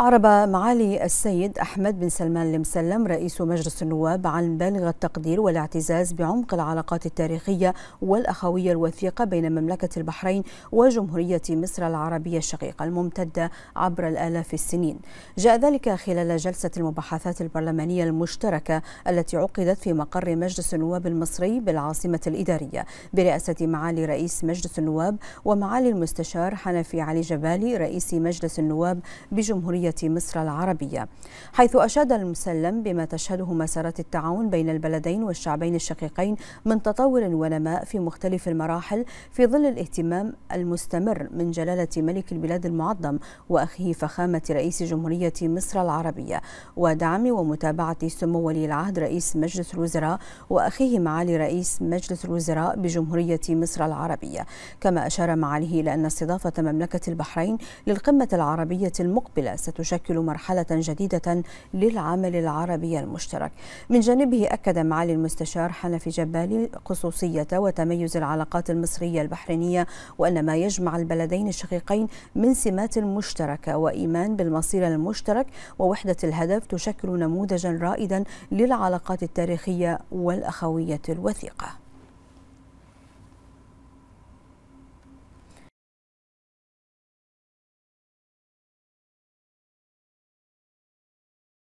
أعرب معالي السيد أحمد بن سلمان المسلم رئيس مجلس النواب عن بالغ التقدير والاعتزاز بعمق العلاقات التاريخية والأخوية الوثيقة بين مملكة البحرين وجمهورية مصر العربية الشقيقة الممتدة عبر الآلاف السنين جاء ذلك خلال جلسة المباحثات البرلمانية المشتركة التي عقدت في مقر مجلس النواب المصري بالعاصمة الإدارية برئاسة معالي رئيس مجلس النواب ومعالي المستشار حنفي علي جبالي رئيس مجلس النواب بجمهورية مصر العربية حيث أشاد المسلم بما تشهده مسارات التعاون بين البلدين والشعبين الشقيقين من تطور ونماء في مختلف المراحل في ظل الاهتمام المستمر من جلالة ملك البلاد المعظم وأخيه فخامة رئيس جمهورية مصر العربية ودعم ومتابعة سمو ولي العهد رئيس مجلس الوزراء وأخيه معالي رئيس مجلس الوزراء بجمهورية مصر العربية كما أشار معاليه إلى أن استضافة مملكة البحرين للقمة العربية المقبلة ست تشكل مرحلة جديدة للعمل العربي المشترك من جانبه أكد معالي المستشار حنفي جبالي خصوصية وتميز العلاقات المصرية البحرينية وأن ما يجمع البلدين الشقيقين من سمات مشتركة وإيمان بالمصير المشترك ووحدة الهدف تشكل نموذجا رائدا للعلاقات التاريخية والأخوية الوثيقة